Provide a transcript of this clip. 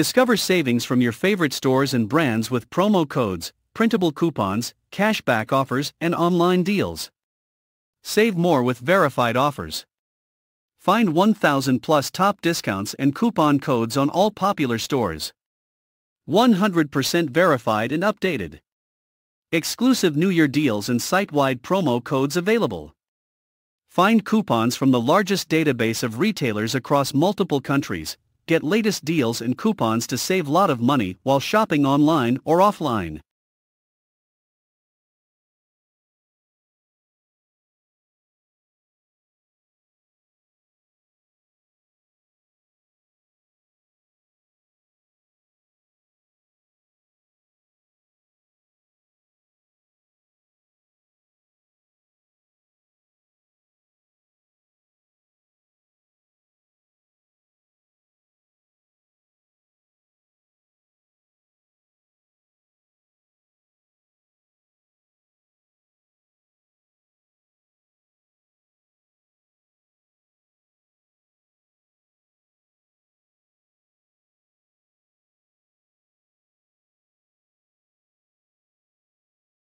Discover savings from your favorite stores and brands with promo codes, printable coupons, cashback offers and online deals. Save more with verified offers. Find 1000 plus top discounts and coupon codes on all popular stores. 100% verified and updated. Exclusive New Year deals and site-wide promo codes available. Find coupons from the largest database of retailers across multiple countries, Get latest deals and coupons to save lot of money while shopping online or offline.